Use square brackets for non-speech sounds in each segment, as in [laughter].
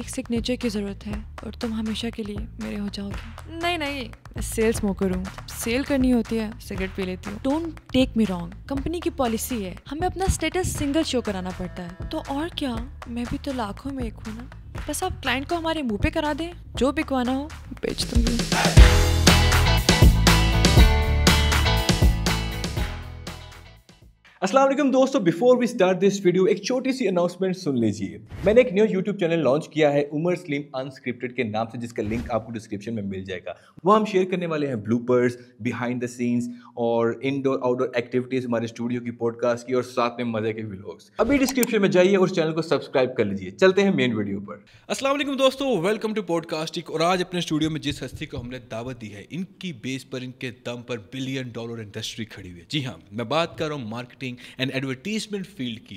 एक सिग्नेचर की ज़रूरत है और तुम हमेशा के लिए मेरे हो जाओगे नहीं नहीं मैं सेल्स मोकर हूँ सेल करनी होती है सिगरेट पी लेती हूँ don't take me wrong company की पॉलिसी है हमें अपना स्टेटस सिंगल शो कराना पड़ता है तो और क्या मैं भी तो लाखों में एक हूँ ना बस आप क्लाइंट को हमारे मुंह पे करा दें जो बिकवाना हो बेच दूंगी असलम दोस्तों before we start this video एक छोटी सी अनाउंसमेंट सुन लीजिए मैंने एक न्यू यूट्यूब चैनल लॉन्च किया है उमर स्लिम अनस्क्रिप्टेड के नाम से जिसका लिंक आपको डिस्क्रिप्शन में मिल जाएगा वो हम शेयर करने वाले हैं ब्लूपर्स बिहाइंड द सीन्स और इनडोर आउटडोर एक्टिविटीज़ हमारे स्टूडियो की पॉडकास्ट की और साथ में मज़े के व्लॉग्स अभी डिस्क्रिप्शन में जाइए और चैनल को सब्सक्राइब कर लीजिए चलते हैं मेन वीडियो पर असलम दोस्तों वेलकम टू पॉडकास्टिक और आज अपने स्टूडियो में जिस हस्ती को हमने दावत दी है इनकी बेस पर इनके दम पर बिलियन डॉलर इंडस्ट्री खड़ी हुई है जी हाँ मैं बात कर रहा हूँ marketing marketing and advertisement field की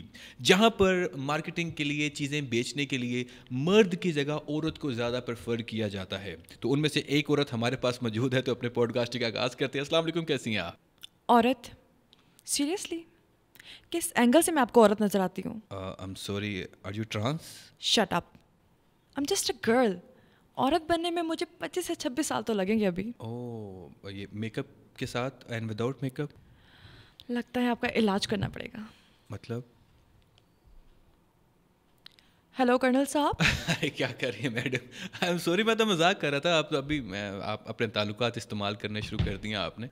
जहाँ पर मार्केटिंग के लिए चीज़ें बेचने के लिए मर्द की जगह औरत को ज़्यादा प्रेफर किया जाता है तो उनमें से एक औरत हमारे पास मौजूद है तो अपने पॉडकास्ट का आगाज़ करते हैं असल कैसी हैं आप औरत सीरियसली किस एंगल से मैं आपको औरत नजर आती हूँ uh, औरत बनने में मुझे 25 से 26 साल तो लगेंगे अभी ओह oh, ये मेकअप के साथ एंड विदाउट मेकअप लगता है आपका इलाज करना पड़ेगा मतलब हेलो कर्नल साहब [laughs] अरे क्या कर रही है मैडम आई एम सॉरी मैं तो मजाक कर रहा था आप तो अभी मैं आप अपने ताल्लुकात इस्तेमाल करने शुरू कर दिए आपने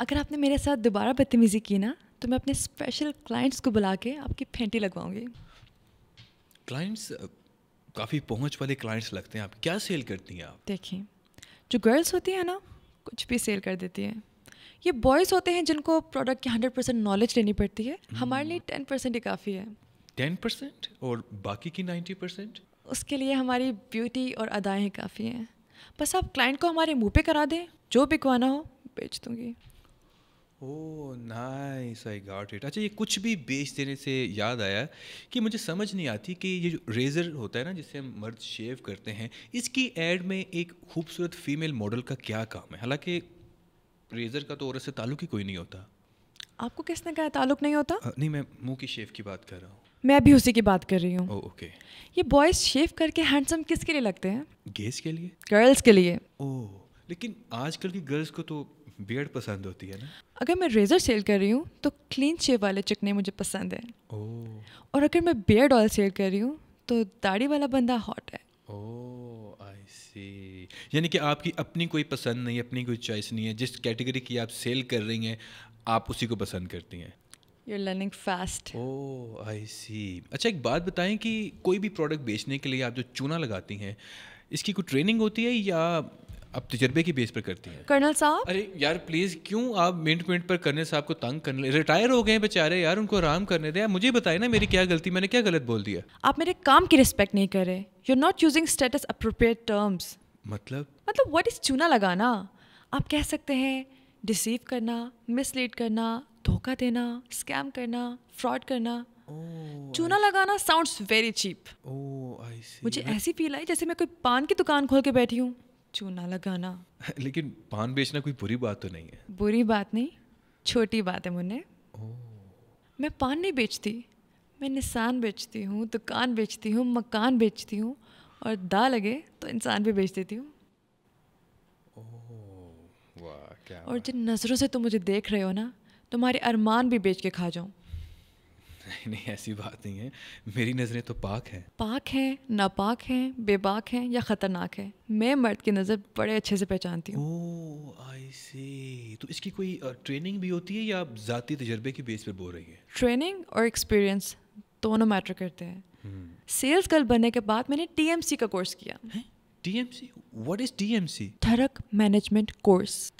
अगर आपने मेरे साथ दोबारा बदतमीज़ी की ना तो मैं अपने स्पेशल क्लाइंट्स को बुला के आपकी फेंटी लगवाऊंगी क्लाइंट्स काफ़ी पहुंच वाले क्लाइंट्स लगते हैं आप क्या सेल करती हैं आप देखिए जो गर्ल्स होती हैं ना कुछ भी सेल कर देती हैं ये बॉयज़ होते हैं जिनको प्रोडक्ट की हंड्रेड परसेंट नॉलेज लेनी पड़ती है hmm. हमारे लिए टेन परसेंट ही काफ़ी है टेन परसेंट और बाकी की नाइन्टी परसेंट उसके लिए हमारी ब्यूटी और अदाएँ काफ़ी हैं बस आप क्लाइंट को हमारे मुँह पे करा दें जो बिकवाना हो बेच दूँगी नाइस आई गॉट इट अच्छा ये कुछ भी बेच देने से याद आया कि मुझे समझ नहीं आती कि ये जो रेज़र होता है ना जिससे हम मर्द शेव करते हैं इसकी एड में एक खूबसूरत फीमेल मॉडल का क्या काम है हालांकि रेज़र का तो औरत से ताल्लुक ही कोई नहीं होता आपको किसने कहा ताल्लुक नहीं होता नहीं मैं मुंह की शेव की बात कर रहा हूँ मैं भी उसी की बात कर रही हूँ ओके ये बॉयज शेव करके हैंडसम किसके लिए लगते हैं गेस के लिए गर्ल्स के लिए ओह लेकिन आजकल की गर्ल्स को तो बियर्ड पसंद होती है ना अगर मैं रेजर सेल कर रही हूँ तो क्लीन शेव वाले चिकने मुझे पसंद है ओह और अगर मैं बियर्ड ऑयल सेल कर रही हूँ तो दाढ़ी वाला बंदा हॉट है ओ आई सी यानी कि आपकी अपनी कोई पसंद नहीं है अपनी कोई चॉइस नहीं है जिस कैटेगरी की आप सेल कर रही हैं आप उसी को पसंद करती हैं you are learning fast oh I see अच्छा एक बात बताएं कि कोई भी प्रोडक्ट बेचने के लिए आप जो चूना लगाती हैं इसकी कोई ट्रेनिंग होती है या आप तजर्बे की बेस पर करती हैं कर्नल साहब अरे यार प्लीज़ क्यों आप मिनट मिनट पर कर्नल साहब को तंग करने रिटायर हो गए बेचारे यार उनको आराम करने दें मुझे बताए ना मेरी क्या गलती मैंने क्या गलत बोल दिया आप मेरे काम की रिस्पेक्ट नहीं कर रहे you are not using status appropriate terms मतलब मतलब व्हाट इज चूना लगाना आप कह सकते हैं डिसीव करना मिसलीड करना धोखा देना स्कैम करना फ्रॉड करना oh, चूना लगाना साउंड्स वेरी चीप मुझे ऐसी फील आई जैसे मैं कोई पान की दुकान खोल के बैठी हूँ चूना लगाना [laughs] लेकिन पान बेचना कोई बुरी बात तो नहीं है बुरी बात नहीं छोटी बात है मुन्ने oh. मैं पान नहीं बेचती मैं निशान बेचती हूँ दुकान बेचती हूँ मकान बेचती हूँ और दा लगे तो इंसान भी बेच देती हूँ और जिन नज़रों से तुम मुझे देख रहे हो ना तुम्हारे अरमान भी बेच के खा जाऊँ नहीं नहीं ऐसी बात नहीं है मेरी नज़रें तो पाक हैं पाक हैं नापाक हैं बेबाक हैं या ख़तरनाक हैं मैं मर्द की नज़र बड़े अच्छे से पहचानती हूँ आई सी तो इसकी कोई ट्रेनिंग भी होती है या आप ज़ाती तजर्बे के बेस पर बोल रही है ट्रेनिंग और एक्सपीरियंस दोनों मैटर करते हैं सेल्स गर्ल बनने के बाद मैंने टीएमसी का कोर्स किया टीएमसी व्हाट इज टीएमसी थरक management course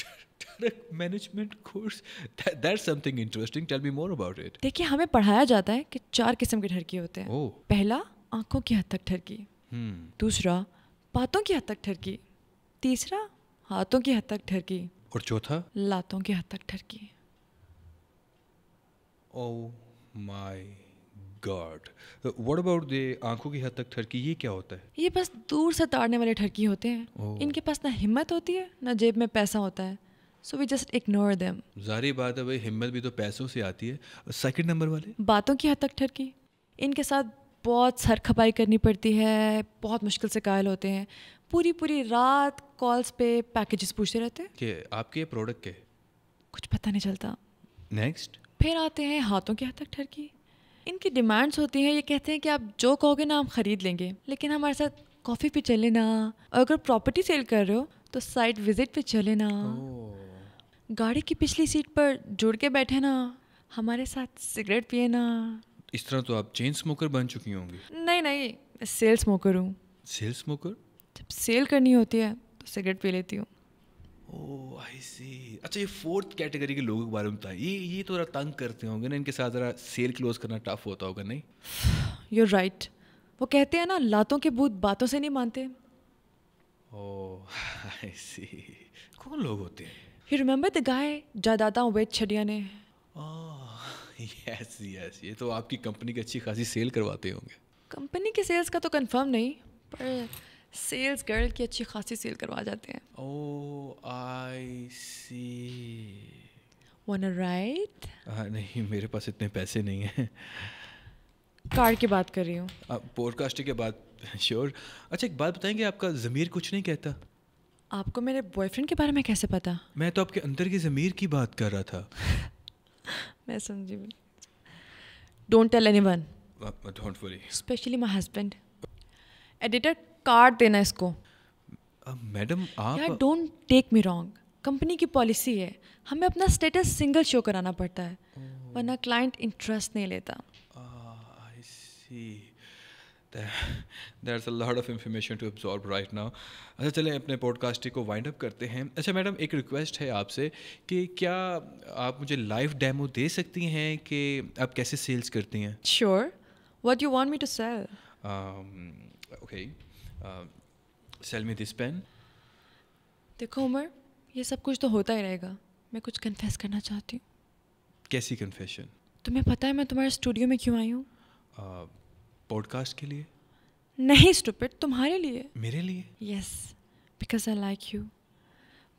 management course that's something interesting tell me more about it देखिए हमें पढ़ाया जाता है कि चार किस्म के ठरकी होते हैं oh. पहला आंखों की हद तक ठरकी hmm. दूसरा बातों की हद तक ठरकी तीसरा हाथों की हद तक ठरकी और चौथा लातों की हद तक ठरकी oh oh my god what about the आंखों की हद तक ठरकी ये क्या होता है ये बस दूर से ताड़ने वाले ठरकी होते हैं oh. इनके पास ना हिम्मत होती है ना जेब में पैसा होता है so we just ignore them जारी बात है भाई हिम्मत भी तो पैसों से आती है सेकंड नंबर वाले बातों की हद तक ठरकी इनके साथ बहुत सर खपाई करनी पड़ती है बहुत मुश्किल से कायल होते हैं पूरी पूरी रात कॉल्स पे पैकेजेस पूछते रहते हैं आपके प्रोडक्ट के कुछ पता नहीं चलता नेक्स्ट फिर आते हैं हाथों के हद तक ठरकी इनकी डिमांड्स होती हैं ये कहते हैं कि आप जो कहोगे ना हम ख़रीद लेंगे लेकिन हमारे साथ कॉफ़ी पे चले ना और अगर प्रॉपर्टी सेल कर रहे हो तो साइट विज़िट पे चले ना गाड़ी की पिछली सीट पर जुड़ के बैठे ना हमारे साथ सिगरेट पिए ना इस तरह तो आप चेन स्मोकर बन चुकी होंगी नहीं नहीं सेल स्मोकर हूँ सेल स्मोकर जब सेल करनी होती है तो सिगरेट पी लेती हूँ आई oh, सी अच्छा ये फोर्थ कैटेगरी के लोगों के बारे में बताएं ये ये तो ज़रा तंग करते होंगे ना इनके साथ ज़रा सेल क्लोज करना टफ होता होगा नहीं यू [sighs] राइट right. वो कहते हैं ना लातों के भूत बातों से नहीं मानते ओह आई सी कौन लोग होते हैं यू रिमेंबर द गाय जादादा वेद छडिया ने यस oh, यस [laughs] ये तो आपकी कंपनी की अच्छी खासी सेल करवाते होंगे कंपनी के सेल्स का तो कंफर्म नहीं पर सेल्स गर्ल की अच्छी खासी सेल करवा जाते हैं ओ आई सी वन राइट नहीं मेरे पास इतने पैसे नहीं हैं कार की बात कर रही हूँ पॉडकास्ट के बाद श्योर अच्छा एक बात बताएंगे आपका ज़मीर कुछ नहीं कहता आपको मेरे बॉयफ्रेंड के बारे में कैसे पता मैं तो आपके अंदर की ज़मीर की बात कर रहा था [laughs] मैं समझी don't tell one don't worry specially my husband editor काट देना इसको मैडम आप यार don't take me wrong company की पॉलिसी है हमें अपना स्टेटस सिंगल शो कराना पड़ता है वरना क्लाइंट इंटरेस्ट नहीं लेता I see that's a lot of information to absorb right now अच्छा चलें अपने पॉडकास्ट को वाइंड अप करते हैं अच्छा मैडम एक रिक्वेस्ट है आपसे कि क्या आप मुझे लाइव डेमो दे सकती हैं कि आप कैसे सेल्स करती हैं sure what you want me to sell okay sell me this pen देखो उमर ये सब कुछ तो होता ही रहेगा मैं कुछ कन्फेस करना चाहती हूँ कैसी कन्फेशन तुम्हें पता है मैं तुम्हारे स्टूडियो में क्यों आई हूँ पॉडकास्ट uh, के लिए नहीं स्टूपिट तुम्हारे लिए मेरे लिए yes because I like you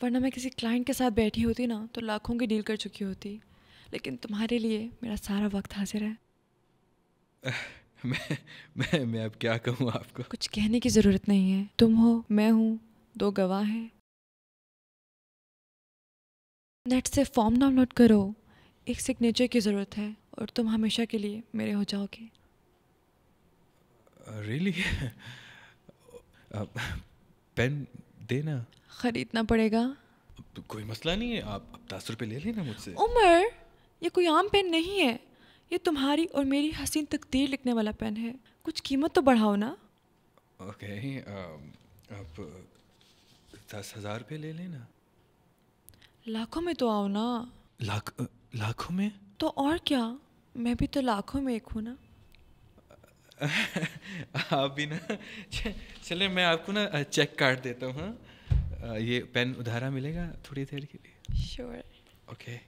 वरना मैं किसी क्लाइंट के साथ बैठी होती ना तो लाखों की डील कर चुकी होती लेकिन तुम्हारे लिए मेरा सारा वक्त हाजिर है [laughs] [laughs] मैं मैं मैं अब क्या कहूँ आपको कुछ कहने की ज़रूरत नहीं है तुम हो मैं हूँ दो गवाह हैं नेट से फॉर्म डाउनलोड करो एक सिग्नेचर की ज़रूरत है और तुम हमेशा के लिए मेरे हो जाओगे रियली पेन [laughs] देना ख़रीदना पड़ेगा कोई मसला नहीं है आप, आप दस रुपये ले लेना मुझसे उमर ये कोई आम पेन नहीं है ये तुम्हारी और मेरी हसीन तकदीर लिखने वाला पेन है कुछ कीमत तो बढ़ाओ ना ओके आप दस हज़ार रुपये ले लेना लाखों में तो आओ ना लाख लाखों में तो और क्या मैं भी तो लाखों में एक हूँ ना [laughs] आप भी ना चले मैं आपको ना चेक काट देता हूँ हाँ। ये पेन उधारा मिलेगा थोड़ी देर के लिए श्योर sure. Okay okay.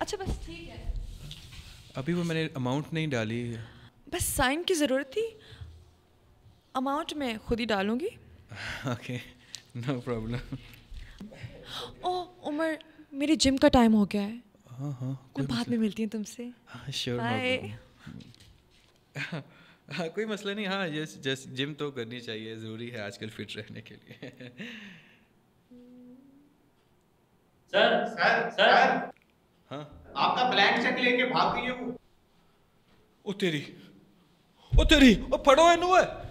अच्छा बस ठीक है अभी वो मैंने अमाउंट नहीं डाली है बस साइन की ज़रूरत थी अमाउंट मैं खुद ही डालूंगी okay no problem oh Umar मेरे जिम का टाइम हो गया है हाँ हाँ बाद में मिलती हूँ तुमसे हाँ श्योर हाँ कोई मसला नहीं हाँ यस जस जिम तो करनी चाहिए ज़रूरी है आजकल फिट रहने के लिए सर सर सर आपका ब्लैंक चेक लेके भाग गई है वो ओ तेरी ओ तेरी ओ फड़ो इनू